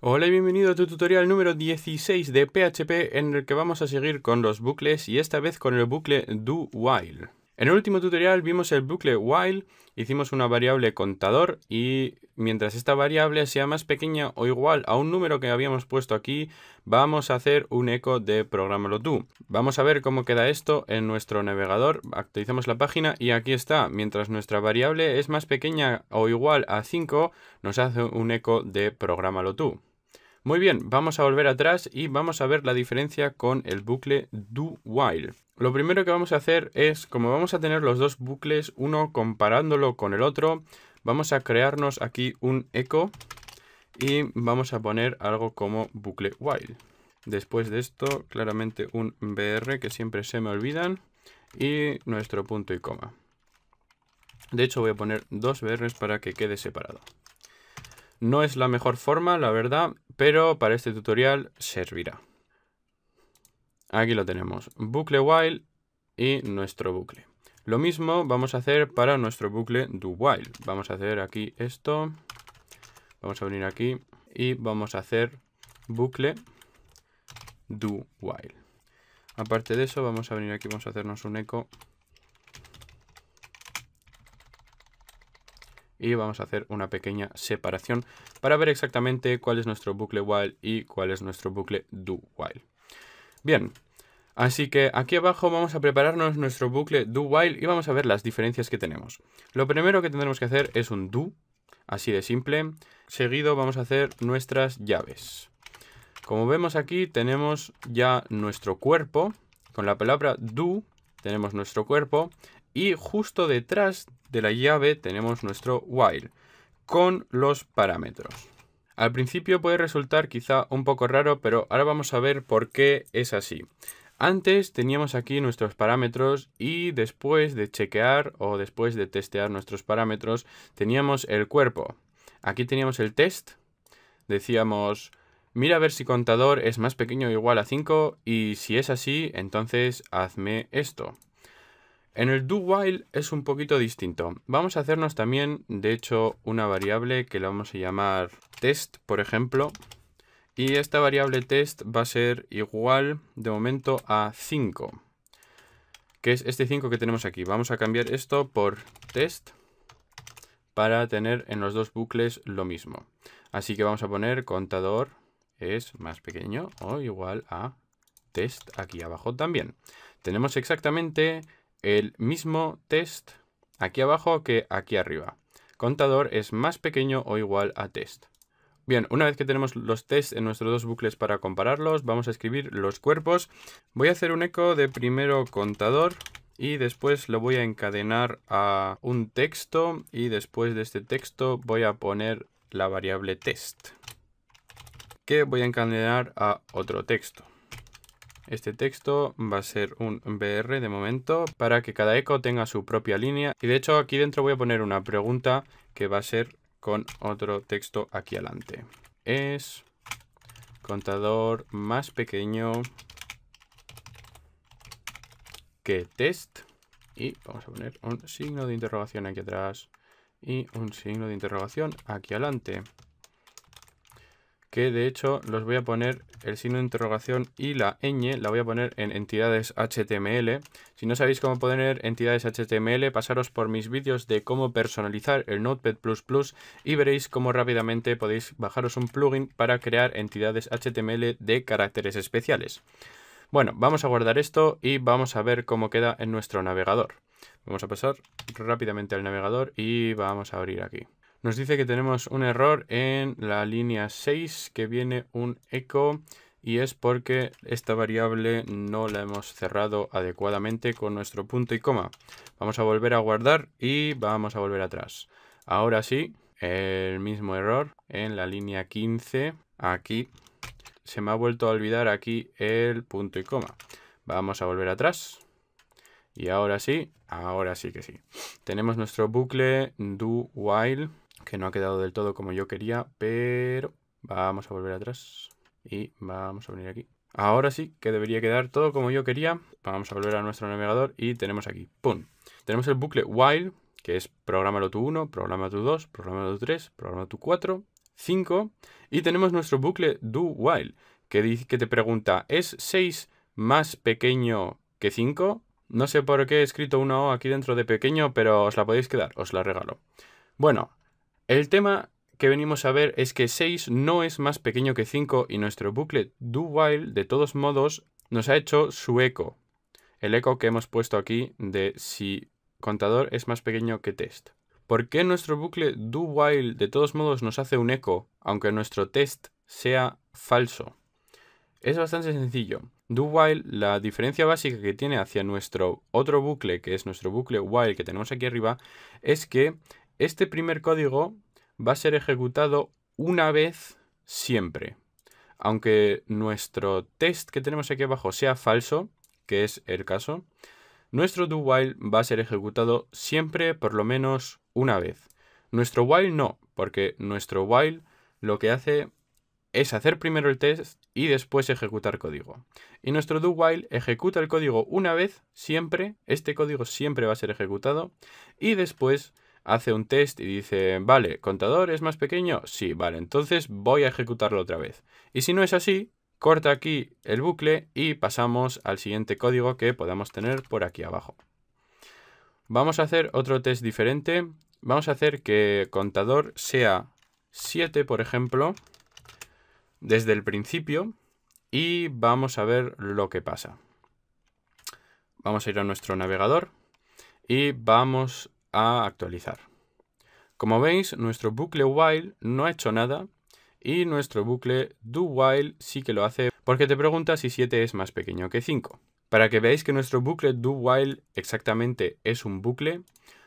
Hola y bienvenido a tu tutorial número 16 de PHP en el que vamos a seguir con los bucles y esta vez con el bucle do while. En el último tutorial vimos el bucle while, hicimos una variable contador y mientras esta variable sea más pequeña o igual a un número que habíamos puesto aquí, vamos a hacer un eco de programalo tú. Vamos a ver cómo queda esto en nuestro navegador, actualizamos la página y aquí está, mientras nuestra variable es más pequeña o igual a 5, nos hace un eco de programalo tú. Muy bien, vamos a volver atrás y vamos a ver la diferencia con el bucle do while. Lo primero que vamos a hacer es, como vamos a tener los dos bucles, uno comparándolo con el otro, vamos a crearnos aquí un eco y vamos a poner algo como bucle while. Después de esto, claramente un br que siempre se me olvidan y nuestro punto y coma. De hecho voy a poner dos brs para que quede separado. No es la mejor forma, la verdad, pero para este tutorial servirá. Aquí lo tenemos, bucle while y nuestro bucle. Lo mismo vamos a hacer para nuestro bucle do while. Vamos a hacer aquí esto, vamos a venir aquí y vamos a hacer bucle do while. Aparte de eso, vamos a venir aquí, vamos a hacernos un eco y vamos a hacer una pequeña separación para ver exactamente cuál es nuestro bucle while y cuál es nuestro bucle do while. Bien, así que aquí abajo vamos a prepararnos nuestro bucle do while y vamos a ver las diferencias que tenemos. Lo primero que tendremos que hacer es un do, así de simple. Seguido vamos a hacer nuestras llaves. Como vemos aquí tenemos ya nuestro cuerpo, con la palabra do tenemos nuestro cuerpo y justo detrás de la llave tenemos nuestro while con los parámetros. Al principio puede resultar quizá un poco raro, pero ahora vamos a ver por qué es así. Antes teníamos aquí nuestros parámetros y después de chequear o después de testear nuestros parámetros teníamos el cuerpo. Aquí teníamos el test, decíamos mira a ver si contador es más pequeño o igual a 5 y si es así entonces hazme esto. En el do while es un poquito distinto. Vamos a hacernos también, de hecho, una variable que la vamos a llamar test, por ejemplo. Y esta variable test va a ser igual de momento a 5, que es este 5 que tenemos aquí. Vamos a cambiar esto por test para tener en los dos bucles lo mismo. Así que vamos a poner contador es más pequeño o igual a test aquí abajo también. Tenemos exactamente el mismo test aquí abajo que aquí arriba. Contador es más pequeño o igual a test. Bien, una vez que tenemos los tests en nuestros dos bucles para compararlos, vamos a escribir los cuerpos. Voy a hacer un eco de primero contador y después lo voy a encadenar a un texto y después de este texto voy a poner la variable test que voy a encadenar a otro texto. Este texto va a ser un br de momento para que cada eco tenga su propia línea. Y de hecho aquí dentro voy a poner una pregunta que va a ser con otro texto aquí adelante. Es contador más pequeño que test. Y vamos a poner un signo de interrogación aquí atrás y un signo de interrogación aquí adelante que de hecho los voy a poner el signo de interrogación y la ñ la voy a poner en entidades HTML. Si no sabéis cómo poner entidades HTML, pasaros por mis vídeos de cómo personalizar el Notepad++ y veréis cómo rápidamente podéis bajaros un plugin para crear entidades HTML de caracteres especiales. Bueno, vamos a guardar esto y vamos a ver cómo queda en nuestro navegador. Vamos a pasar rápidamente al navegador y vamos a abrir aquí. Nos dice que tenemos un error en la línea 6 que viene un eco, y es porque esta variable no la hemos cerrado adecuadamente con nuestro punto y coma. Vamos a volver a guardar y vamos a volver atrás. Ahora sí, el mismo error en la línea 15. Aquí se me ha vuelto a olvidar aquí el punto y coma. Vamos a volver atrás. Y ahora sí, ahora sí que sí. Tenemos nuestro bucle do while que no ha quedado del todo como yo quería, pero vamos a volver atrás y vamos a venir aquí. Ahora sí que debería quedar todo como yo quería. Vamos a volver a nuestro navegador y tenemos aquí, ¡pum! Tenemos el bucle while, que es programa tu 1, programa tu 2, programa tu 3, programa tu 4, 5. Y tenemos nuestro bucle do while, que, dice, que te pregunta, ¿es 6 más pequeño que 5? No sé por qué he escrito una O aquí dentro de pequeño, pero os la podéis quedar, os la regalo. Bueno, el tema que venimos a ver es que 6 no es más pequeño que 5 y nuestro bucle do while de todos modos nos ha hecho su eco. El eco que hemos puesto aquí de si contador es más pequeño que test. ¿Por qué nuestro bucle do while de todos modos nos hace un eco aunque nuestro test sea falso? Es bastante sencillo. Do while, la diferencia básica que tiene hacia nuestro otro bucle, que es nuestro bucle while que tenemos aquí arriba, es que este primer código va a ser ejecutado una vez siempre. Aunque nuestro test que tenemos aquí abajo sea falso, que es el caso, nuestro do while va a ser ejecutado siempre por lo menos una vez. Nuestro while no, porque nuestro while lo que hace es hacer primero el test y después ejecutar código. Y nuestro do while ejecuta el código una vez, siempre, este código siempre va a ser ejecutado y después hace un test y dice, vale, contador es más pequeño, sí, vale, entonces voy a ejecutarlo otra vez. Y si no es así, corta aquí el bucle y pasamos al siguiente código que podamos tener por aquí abajo. Vamos a hacer otro test diferente. Vamos a hacer que contador sea 7, por ejemplo, desde el principio y vamos a ver lo que pasa. Vamos a ir a nuestro navegador y vamos a actualizar. Como veis, nuestro bucle while no ha hecho nada y nuestro bucle do while sí que lo hace porque te pregunta si 7 es más pequeño que 5. Para que veáis que nuestro bucle do while exactamente es un bucle,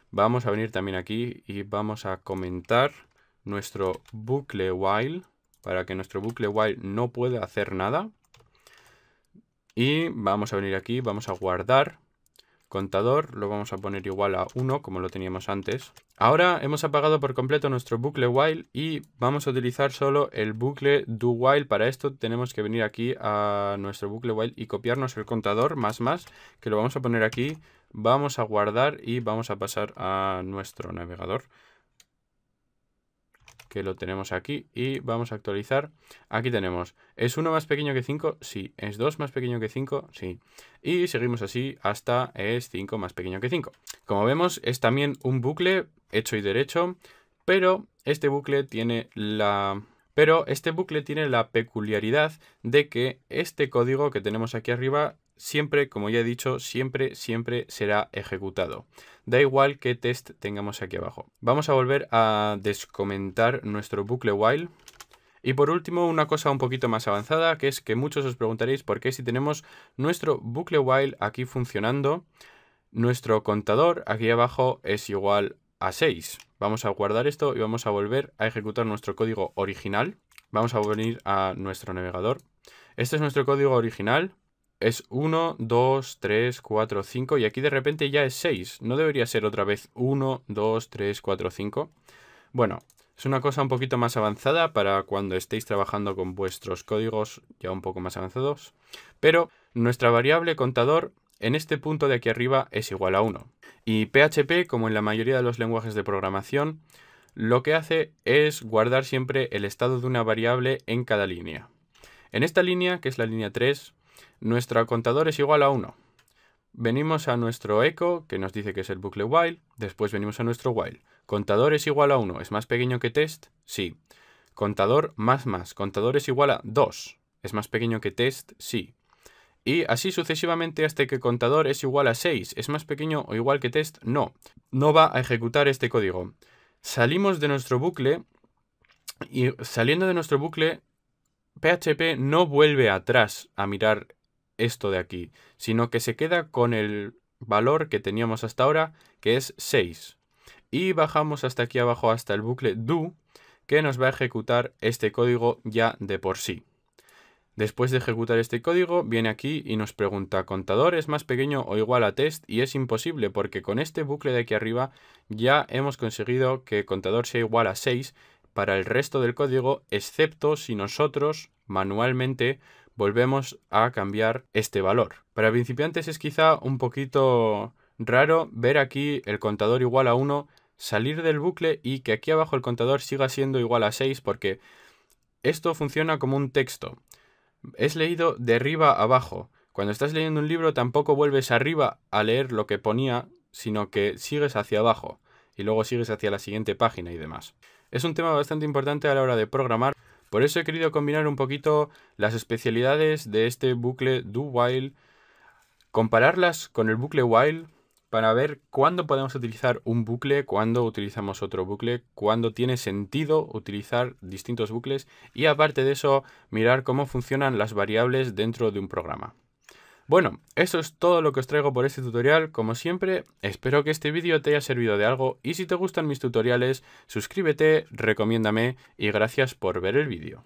vamos a venir también aquí y vamos a comentar nuestro bucle while para que nuestro bucle while no pueda hacer nada. Y vamos a venir aquí, vamos a guardar contador lo vamos a poner igual a 1 como lo teníamos antes. Ahora hemos apagado por completo nuestro bucle while y vamos a utilizar solo el bucle do while. Para esto tenemos que venir aquí a nuestro bucle while y copiarnos el contador más más que lo vamos a poner aquí. Vamos a guardar y vamos a pasar a nuestro navegador que lo tenemos aquí y vamos a actualizar. Aquí tenemos, ¿es 1 más pequeño que 5? Sí. ¿Es 2 más pequeño que 5? Sí. Y seguimos así hasta es 5 más pequeño que 5. Como vemos, es también un bucle hecho y derecho, pero este bucle tiene la... Pero este bucle tiene la peculiaridad de que este código que tenemos aquí arriba siempre, como ya he dicho, siempre, siempre será ejecutado. Da igual qué test tengamos aquí abajo. Vamos a volver a descomentar nuestro bucle while. Y por último, una cosa un poquito más avanzada, que es que muchos os preguntaréis por qué si tenemos nuestro bucle while aquí funcionando, nuestro contador aquí abajo es igual a 6. Vamos a guardar esto y vamos a volver a ejecutar nuestro código original. Vamos a venir a nuestro navegador. Este es nuestro código original es 1, 2, 3, 4, 5 y aquí de repente ya es 6. ¿No debería ser otra vez 1, 2, 3, 4, 5? Bueno, es una cosa un poquito más avanzada para cuando estéis trabajando con vuestros códigos ya un poco más avanzados. Pero nuestra variable contador en este punto de aquí arriba es igual a 1. Y PHP, como en la mayoría de los lenguajes de programación, lo que hace es guardar siempre el estado de una variable en cada línea. En esta línea, que es la línea 3, nuestro contador es igual a 1. Venimos a nuestro eco que nos dice que es el bucle while, después venimos a nuestro while. Contador es igual a 1, ¿es más pequeño que test? Sí. Contador más más, contador es igual a 2, ¿es más pequeño que test? Sí. Y así sucesivamente hasta que contador es igual a 6, ¿es más pequeño o igual que test? No, no va a ejecutar este código. Salimos de nuestro bucle y saliendo de nuestro bucle PHP no vuelve atrás a mirar esto de aquí, sino que se queda con el valor que teníamos hasta ahora, que es 6. Y bajamos hasta aquí abajo, hasta el bucle do, que nos va a ejecutar este código ya de por sí. Después de ejecutar este código, viene aquí y nos pregunta ¿contador es más pequeño o igual a test? Y es imposible porque con este bucle de aquí arriba ya hemos conseguido que contador sea igual a 6 para el resto del código, excepto si nosotros manualmente volvemos a cambiar este valor. Para principiantes es quizá un poquito raro ver aquí el contador igual a 1, salir del bucle y que aquí abajo el contador siga siendo igual a 6 porque esto funciona como un texto. Es leído de arriba a abajo. Cuando estás leyendo un libro tampoco vuelves arriba a leer lo que ponía, sino que sigues hacia abajo y luego sigues hacia la siguiente página y demás. Es un tema bastante importante a la hora de programar, por eso he querido combinar un poquito las especialidades de este bucle do while, compararlas con el bucle while para ver cuándo podemos utilizar un bucle, cuándo utilizamos otro bucle, cuándo tiene sentido utilizar distintos bucles y aparte de eso mirar cómo funcionan las variables dentro de un programa. Bueno, eso es todo lo que os traigo por este tutorial. Como siempre, espero que este vídeo te haya servido de algo y si te gustan mis tutoriales, suscríbete, recomiéndame y gracias por ver el vídeo.